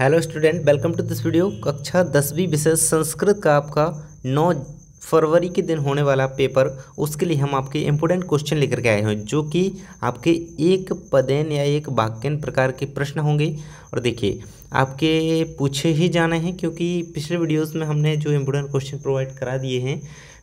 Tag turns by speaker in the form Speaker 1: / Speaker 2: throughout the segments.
Speaker 1: hello student welcome to this video कक्षा दसवीं विषय संस्कृत का आपका 9 फरवरी के दिन होने वाला पेपर उसके लिए हम आपके इम्पोर्टेंट क्वेश्चन लेकर के आए हैं जो कि आपके एक पदेन या एक वाक्यन प्रकार के प्रश्न होंगे और देखिए आपके पूछे ही जाने हैं क्योंकि पिछले वीडियोस में हमने जो इम्पोर्टेंट क्वेश्चन प्रोवाइड करा दिए हैं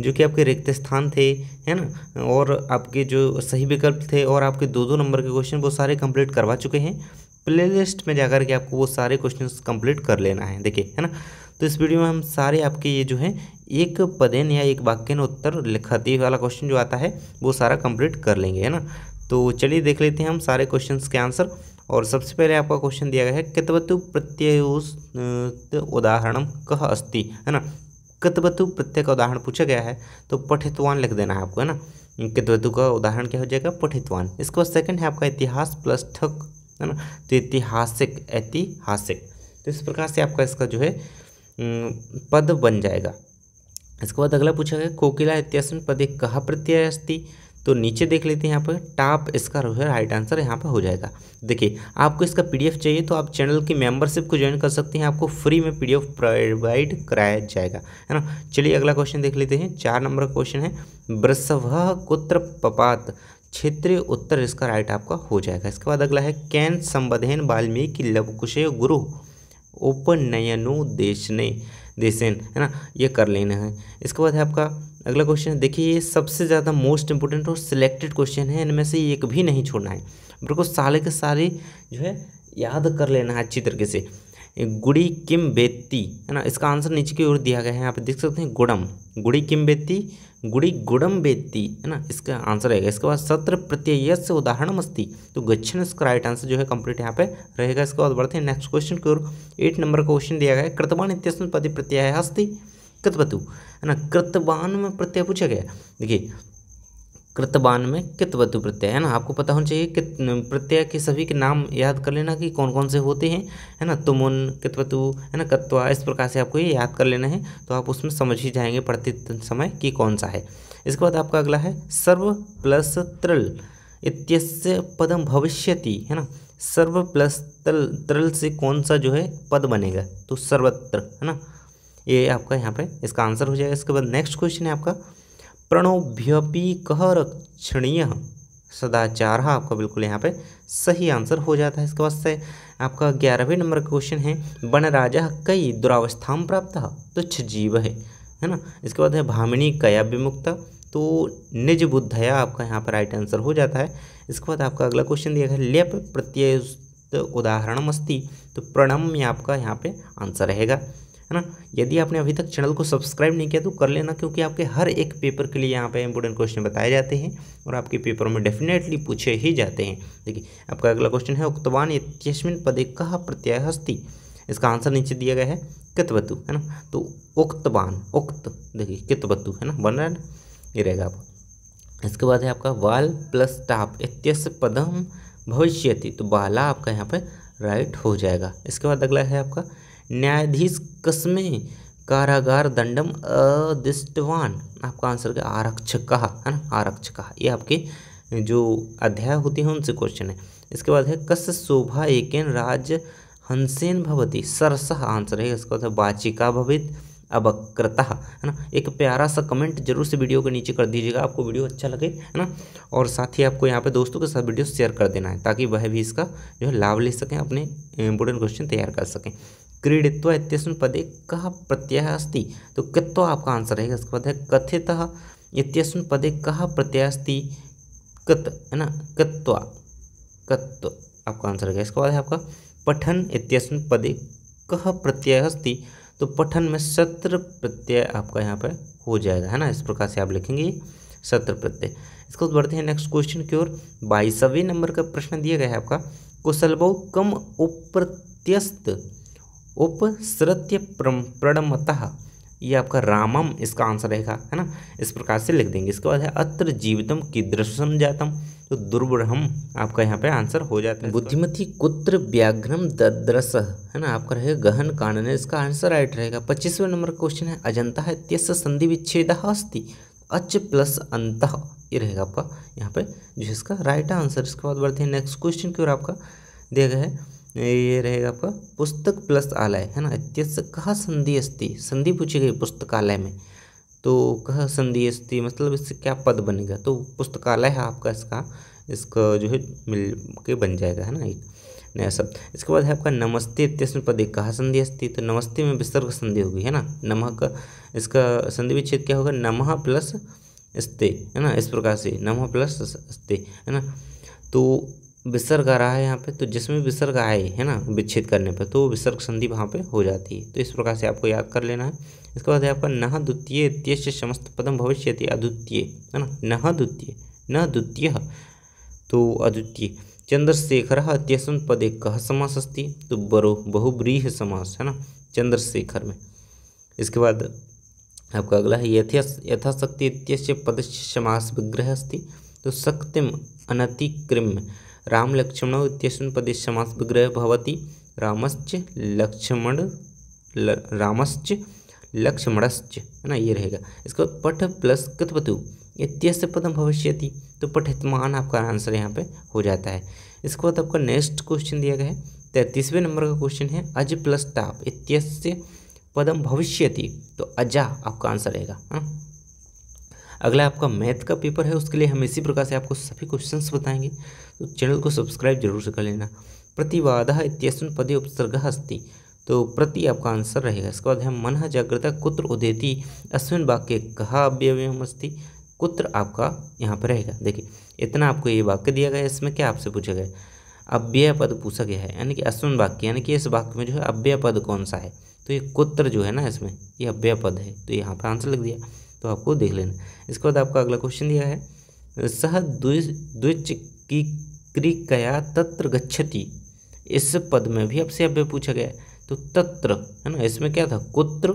Speaker 1: जो कि आपके रिक्त स्थान थे है ना और आपके जो सही विकल्प थे और आपके दो दो नंबर के क्वेश्चन वो सारे कंप्लीट करवा चुके हैं प्लेलिस्ट में जाकर के आपको वो सारे क्वेश्चन कंप्लीट कर लेना है देखिए है ना तो इस वीडियो में हम सारे आपके ये जो है एक पदेन या एक वाक्य ने उत्तर दी वाला क्वेश्चन जो आता है वो सारा कंप्लीट कर लेंगे है ना तो चलिए देख लेते हैं हम सारे क्वेश्चन के आंसर और सबसे पहले आपका क्वेश्चन दिया गया है कतवतु प्रत्यय उदाहरण कह अस्ति है ना कतवतु प्रत्यय का उदाहरण पूछा गया है तो पठितवान लिख देना है आपको है ना कतवतु का उदाहरण क्या हो जाएगा पठितवान इसके बाद सेकंड है आपका इतिहास प्लस ठक है ना तो ऐतिहासिक ऐतिहासिक तो इस प्रकार से आपका इसका जो है पद बन जाएगा इसके बाद अगला पूछा गया कोकिला इत्यासन पद एक कहा प्रत्यय अस्ति तो नीचे देख लेते हैं यहाँ पर टॉप इसका जो है राइट आंसर यहाँ पर हो जाएगा देखिए आपको इसका पीडीएफ चाहिए तो आप चैनल की मेंबरशिप को ज्वाइन कर सकते हैं आपको फ्री में पीडीएफ प्रोवाइड कराया जाएगा है ना चलिए अगला क्वेश्चन देख लेते हैं चार नंबर का क्वेश्चन है वृषभ कुत्र पपात क्षेत्रीय उत्तर इसका राइट आपका हो जाएगा इसके बाद अगला है कैन संबधेन वाल्मीकि लवकुशे गुरु उपनयनु ने देसेन है ना ये कर लेना है इसके बाद है आपका अगला क्वेश्चन देखिए ये सबसे ज़्यादा मोस्ट इंपोर्टेंट और सिलेक्टेड क्वेश्चन है इनमें से एक भी नहीं छोड़ना है बिल्कुल सारे के सारे जो है याद कर लेना है अच्छी तरीके से गुड़ी किम बेत्ती है ना इसका आंसर नीचे की ओर दिया गया है यहाँ पे देख सकते हैं गुड़म गुड़ी किम बेत्ती गुड़ी गुड़म बेत्ती है ना इसका आंसर रहेगा इसके बाद सत्र प्रत्यय से उदाहरण मस्ती तो गच्छन इसका राइट आंसर जो है कंप्लीट यहाँ पे रहेगा इसके बाद बढ़ते हैं नेक्स्ट क्वेश्चन की ओर एट नंबर का क्वेश्चन दिया गया है कृतवान इत्यस्म पति प्रत्यय हस्ती कृतपतु है ना कृतवान में प्रत्यय पूछा गया देखिए कृतवान में कितवतु प्रत्यय है ना आपको पता होना चाहिए कित प्रत्यय के सभी के नाम याद कर लेना कि कौन कौन से होते हैं है ना तुमुन कितवतु है ना कत्वा इस प्रकार से आपको ये याद कर लेना है तो आप उसमें समझ ही जाएंगे पढ़ते समय कि कौन सा है इसके बाद आपका अगला है सर्व प्लस त्रल इत्यस्य पदम भविष्यति है ना सर्व प्लस त्रल त्रल से कौन सा जो है पद बनेगा तो सर्वत्र है ना ये आपका यहाँ पे इसका आंसर हो जाएगा इसके बाद नेक्स्ट क्वेश्चन है आपका प्रणोभ्यपि कह रक्षणीय सदाचार हाँ आपका बिल्कुल यहाँ पे सही आंसर हो जाता है इसके बाद से आपका ग्यारहवें नंबर क्वेश्चन है वन राजा कई दुरावस्थाओं प्राप्त तुच्छ जीव है है ना इसके बाद है भामिनी कया विमुक्त तो निज बुद्धया आपका यहाँ पर राइट आंसर हो जाता है इसके बाद आपका अगला क्वेश्चन दिया गया लेप प्रत्यय उदाहरणम अस्ति तो प्रणम आपका यहाँ पे आंसर रहेगा है ना यदि आपने अभी तक चैनल को सब्सक्राइब नहीं किया तो कर लेना क्योंकि आपके हर एक पेपर के लिए यहाँ पे इंपॉर्टेंट क्वेश्चन बताए जाते हैं और आपके पेपर में डेफिनेटली पूछे ही जाते हैं देखिए आपका अगला क्वेश्चन है उक्तवान यस्मिन पदे कह प्रत्यय हस्ती इसका आंसर नीचे दिया गया है कितवतु है ना तो उक्तवान उक्त देखिए कितवतु है ना बन रहा है ना ये रहेगा आपका इसके बाद है आपका वाल प्लस टाप इत्यस पदम भविष्यति तो बाला आपका यहाँ पर राइट हो जाएगा इसके बाद अगला है आपका न्यायाधीश कस्में कारागार दंडम अदिष्टवान आपका आंसर क्या आरक्षक कहा है ना आरक्षक कहा ये आपके जो अध्याय होते हैं उनसे क्वेश्चन है इसके बाद है कस शोभा एक राज हंसेन भवती सरसह आंसर है इसके बाद मतलब है वाचिका भवित अवक्रता है ना एक प्यारा सा कमेंट जरूर से वीडियो के नीचे कर दीजिएगा आपको वीडियो अच्छा लगे है ना और साथ ही आपको यहाँ पे दोस्तों के साथ वीडियो शेयर कर देना है ताकि वह भी इसका जो है लाभ ले सकें अपने इंपॉर्टेंट क्वेश्चन तैयार कर सकें क्रीडित्व इतन पदे कह प्रत्यय अस्ति तो कृत्व आपका आंसर रहेगा इसके बाद है कथित इत्यस्मिन् पदे कह प्रत्यय अस्ति कृत है ना कृत्वा कत्व आपका आंसर रहेगा इसके बाद है आपका पठन इत्यस्मिन् पदे कह प्रत्यय अस्ति तो पठन में सत्र प्रत्यय आपका यहाँ पर हो जाएगा है ना इस प्रकार से आप लिखेंगे सत्र प्रत्यय इसको बढ़ते हैं नेक्स्ट क्वेश्चन की ओर बाईसवें नंबर का प्रश्न दिया गया है आपका कुशलबो कम उप्रत्यस्त उपसृत्य प्रणमतः ये आपका रामम इसका आंसर रहेगा है ना इस प्रकार से लिख देंगे इसके बाद है अत्र जीवितम कीदृशम जातम तो दुर्ब्रहम आपका यहाँ पे आंसर हो जाता है बुद्धिमती कुत्र व्याघ्रम दद्रस है ना आपका रहेगा गहन कानन इसका आंसर राइट रहेगा पच्चीसवें नंबर क्वेश्चन है अजंता है त्यस संधि विच्छेद अस्ति अच प्लस अंत ये रहेगा आपका यहाँ पे जो इसका राइट आंसर इसके बाद बढ़ते हैं नेक्स्ट क्वेश्चन की ओर आपका दिया गया है ये रहेगा आपका पुस्तक प्लस आलय है ना इत्यस्य कह संधि अस्ति संधि पूछी गई पुस्तकालय में तो कह संधि अस्ति मतलब इससे क्या पद बनेगा तो पुस्तकालय है आपका इसका इसका जो है मिल के बन जाएगा है ना एक नया शब्द इसके बाद है आपका नमस्ते इत्यस्म पद एक कहा संधि अस्ति तो नमस्ते में विसर्ग संधि होगी है ना नमः का इसका संधि विच्छेद क्या होगा नमः प्लस स्ते है ना इस प्रकार से नमः प्लस अस्ते है ना तो विसर्ग आ रहा है यहाँ पे तो जिसमें विसर्ग आए है ना विच्छेद करने पर तो विसर्ग संधि वहाँ पे हो जाती है तो इस प्रकार से आपको याद कर लेना है इसके बाद है आपका नह द्वितीय त्यस्य समस्त पदम भविष्य अद्वितीय है ना नह द्वितीय न द्वितीय तो अद्वितीय चंद्रशेखर पद पदे कह समास अस्ती तो बरो बहुब्रीह समास है ना चंद्रशेखर में इसके बाद आपका अगला है यथ यथाशक्ति पद पदस्य समास विग्रह अस्ति तो शक्तिम अनतिक्रम राम लक्ष्मण इत्यस्मिन् पदे समासविग्रहः भवति रामश्च लक्ष्मण रामच रामश्च लक्ष्मणश्च है ना ये रहेगा इसको पठ प्लस कथपतु इत्यस्य पदम भविष्य तो पठितमान आपका आंसर यहाँ पे हो जाता है इसके बाद आपका नेक्स्ट क्वेश्चन दिया गया है तैंतीसवें नंबर का क्वेश्चन है अज प्लस टाप इत्यस्य पदम भविष्यति तो अजा आपका आंसर रहेगा है ना अगला आपका मैथ का पेपर है उसके लिए हम इसी प्रकार से आपको सभी क्वेश्चंस बताएंगे तो चैनल को सब्सक्राइब जरूर से कर लेना प्रतिवाद इत्यस्मिन पदे उपसर्ग अस्ति तो प्रति आपका आंसर रहेगा इसके बाद है मन जागृता कुत्र उदेती अश्विन वाक्य कहा अव्यवयम अस्थि कुत्र आपका यहाँ पर रहेगा देखिए इतना आपको ये वाक्य दिया गया इसमें क्या आपसे पूछा गया अव्यय पद पूछा गया है यानी कि अश्विन वाक्य यानी कि इस वाक्य में जो है अव्यय पद कौन सा है तो ये कुत्र जो है ना इसमें ये अव्यय पद है तो यहाँ पर आंसर लग दिया तो आपको देख लेना इसके बाद आपका अगला क्वेश्चन दिया है सह द्विच की क्रिकया तत्र गच्छति इस पद में भी आपसे अब पूछा गया है तो तत्र है ना इसमें क्या था कुत्र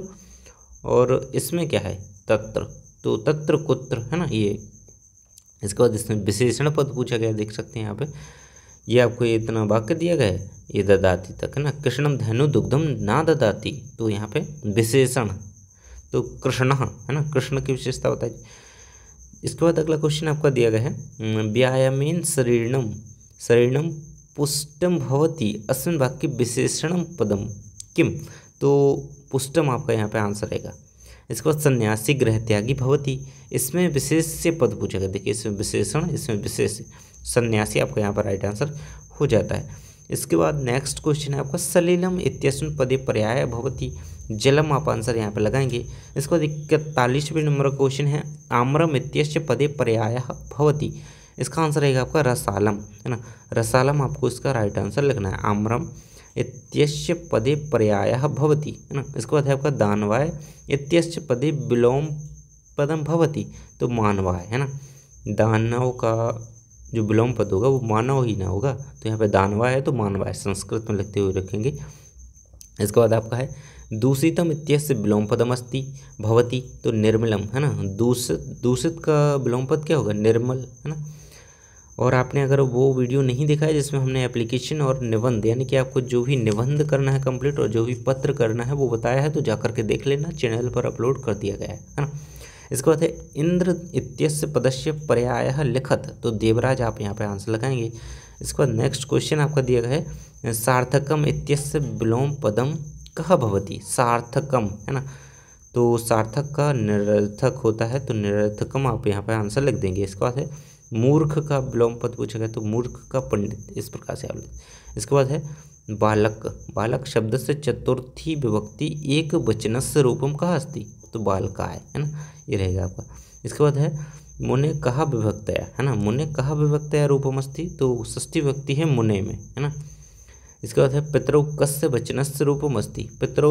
Speaker 1: और इसमें क्या है तत्र तो तत्र कुत्र है ना ये इसके बाद इसमें विशेषण पद पूछा गया देख सकते हैं यहाँ पे ये आपको ये इतना वाक्य दिया गया है ये ददाती तक है ना कृष्णम धनु दुग्धम ना ददाती तो यहाँ पे विशेषण तो कृष्ण है ना कृष्ण की विशेषता बताई इसके बाद अगला क्वेश्चन आपका दिया गया है व्यायामेन शरीरणम शरीरणम पुष्टम भवती अस्विन वाक्य विशेषण पदम किम तो पुष्टम आपका यहाँ पे आंसर रहेगा इसके बाद सन्यासी ग्रह त्यागी भवती इसमें विशेष से पद पूछेगा देखिए इसमें विशेषण इसमें विशेष सन्यासी आपका यहाँ पर राइट आंसर हो जाता है इसके बाद नेक्स्ट क्वेश्चन है आपका सलीलम इत्यस्मिन पदे पर्याय भवती जलम आप आंसर यहाँ पे लगाएंगे इसको इकतालीसवें नंबर का क्वेश्चन है आम्रम इत्यस्य पदे पर्याय भवती इसका आंसर रहेगा आपका रसालम है ना रसालम आपको इसका राइट आंसर लिखना है आम्रम इत्यस्य पदे पर्याय भवती है ना इसके बाद है आपका दानवाय इत्यस्य पदे विलोम पदम भवती तो मानवाय है ना दानव का जो विलोम पद होगा वो मानव ही ना होगा तो यहाँ पर दानवा है तो मानवा संस्कृत में लिखते हुए रखेंगे इसके बाद आपका है दूषितम इत्यस्य विलोम पदम अस्ति भवती तो निर्मलम है ना दूषित दूषित का विलोम पद क्या होगा निर्मल है ना और आपने अगर वो वीडियो नहीं देखा है जिसमें हमने एप्लीकेशन और निबंध यानी कि आपको जो भी निबंध करना है कंप्लीट और जो भी पत्र करना है वो बताया है तो जाकर के देख लेना चैनल पर अपलोड कर दिया गया है है ना इसके बाद है इंद्र इत्यस्य पदस्य पर्याय लिखत तो देवराज आप यहाँ पर आंसर लगाएंगे इसके बाद नेक्स्ट क्वेश्चन आपका दिया गया है सार्थकम इत्यस्य विलोम पदम कह भवती सार्थकम है ना तो सार्थक का निरर्थक होता है तो निरर्थकम आप यहाँ पर आंसर लिख देंगे इसके बाद है मूर्ख का विलोम पद पूछा गया तो मूर्ख का पंडित इस प्रकार से आप इसके बाद है बालक बालक शब्द से चतुर्थी विभक्ति एक वचनस्य रूपम कहा अस्थि तो बालका है ना ये रहेगा आपका इसके बाद है मुने कहा विभक्तया है ना मुने कहा विभक्तया रूपमस्ती तो षष्ठी व्यक्ति है मुने में है ना इसके बाद है पितरौ कस्य वचनस्य रूपम अस्थि पितरौ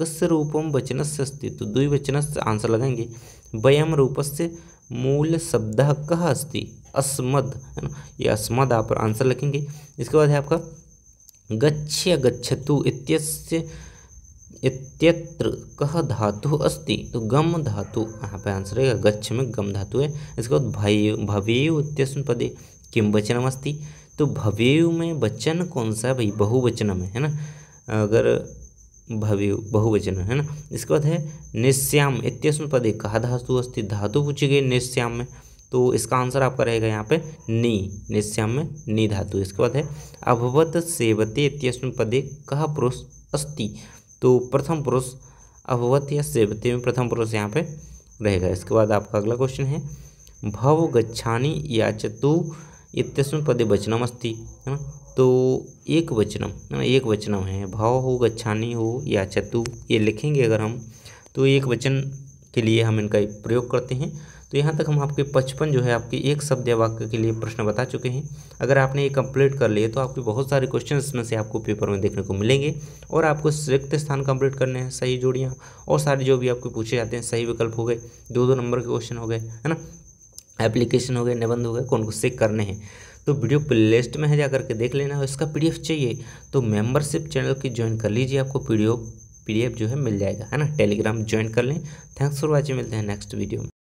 Speaker 1: कस्य रूपम वचनस्य अस्थि तो द्विवचन से आंसर लगाएंगे वयम रूपस्य मूल शब्द कह अस्थि अस्मद है ना ये अस्मद आप आंसर लिखेंगे इसके बाद है आपका गच्छ गच्छतु इत्यस्य इत्यत्र कह धातु अस्ति तो गम धातु यहाँ पे आंसर है गच्छ में गम धातु है इसके बाद भय भवेयु पदे किम वचनम अस्ति तो भवेयु में वचन कौन सा है भाई बहुवचनम है ना अगर भव्यु बहुवचन है ना इसके बाद है निश्याम इत्यस्म पदे कह धातु अस्ति धातु पूछी गई निश्याम में तो इसका आंसर आपका रहेगा यहाँ पे नी निश्याम में नी धातु इसके बाद है अभवत सेवते इत्यस्म पदे कह पुरुष अस्ति तो प्रथम पुरुष अभवत या सेवती में प्रथम पुरुष यहाँ पे रहेगा इसके बाद आपका अगला क्वेश्चन है भव गच्छानी या चतु इतम पदे वचनम अस्ति है ना तो एक वचनम है ना एक वचनम है भव हो गच्छानी हो या चतु ये लिखेंगे अगर हम तो एक वचन के लिए हम इनका प्रयोग करते हैं तो यहाँ तक हम आपके पचपन जो है आपके एक शब्द या वाक्य के लिए प्रश्न बता चुके हैं अगर आपने ये कंप्लीट कर लिए तो आपके बहुत सारे क्वेश्चन इसमें से आपको पेपर में देखने को मिलेंगे और आपको रिक्त स्थान कंप्लीट करने हैं सही जोड़ियाँ और सारे जो भी आपको पूछे जाते हैं सही विकल्प हो गए दो दो नंबर के क्वेश्चन हो गए है ना एप्लीकेशन हो गए निबंध हो गए कौन कौन से करने हैं तो वीडियो प्लेलिस्ट में है जा करके देख लेना और इसका पी चाहिए तो मेम्बरशिप चैनल की ज्वाइन कर लीजिए आपको डी पीडीएफ जो है मिल जाएगा है ना टेलीग्राम ज्वाइन कर लें थैंक्स फॉर वॉचिंग मिलते हैं नेक्स्ट वीडियो में